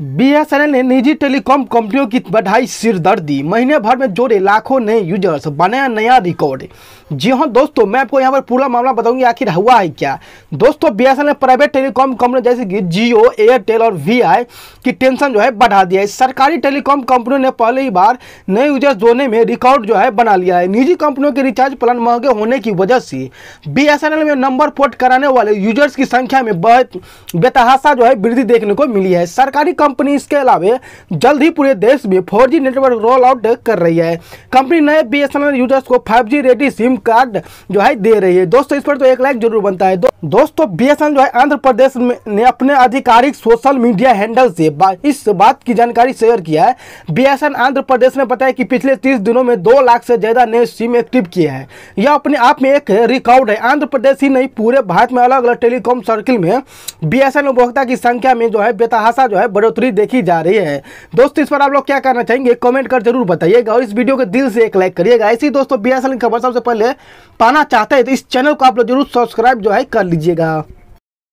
BSNL ने निजी telecom कंपनियों की बढ़ाई सिरदर्दी महीने भर में जोड़े लाखों नए यूजर्स बनाया नया रिकॉर्ड जी हाँ दोस्तों मैं आपको यहाँ पर पूरा मामला बताऊंगी आखिर हुआ है क्या दोस्तों बीएसएनएल प्राइवेट टेलीकॉम कंपनियों जैसे कि जियो एयरटेल और वीआई की टेंशन जो है बढ़ा दिया है सरकारी टेलीकॉम कंपनियों ने पहली बार नए यूजर्स जोड़ने में रिकॉर्ड जो है बना लिया है निजी कंपनियों के रिचार्ज प्लान महंगे होने की वजह से बी में नंबर पोर्ट कराने वाले यूजर्स की संख्या में बहुत बेतहासा जो है वृद्धि देखने को मिली है सरकारी कंपनी इसके अलावा जल्द ही पूरे देश में फोर नेटवर्क रोल आउट कर रही है कंपनी नए बी यूजर्स को फाइव रेडी सिम कार्ड जो है दे रही है दोस्तों इस पर तो एक लाइक जरूर बनता है दोस्तों बी जो है आंध्र प्रदेश ने अपने आधिकारिक सोशल मीडिया हैंडल से बा, इस बात की जानकारी शेयर किया है बी आंध्र प्रदेश ने बताया कि पिछले 30 दिनों में 2 लाख से ज्यादा नए सिम एक्टिव किए हैं यह अपने आप में एक रिकॉर्ड है आंध्र प्रदेश ही नहीं पूरे भारत में अलग अलग टेलीकॉम सर्किल में बी उपभोक्ता की संख्या में जो है बेतहासा जो है बढ़ोतरी बढ़ोतरी देखी जा रही है दोस्तों इस पर आप लोग क्या करना चाहेंगे कमेंट कर जरूर बताइएगा और इस वीडियो को दिल से एक लाइक करिएगा ऐसी दोस्तों बी खबर सबसे पहले पाना चाहते हैं तो इस चैनल को आप लोग जरूर सब्सक्राइब जो है कर लीजिएगा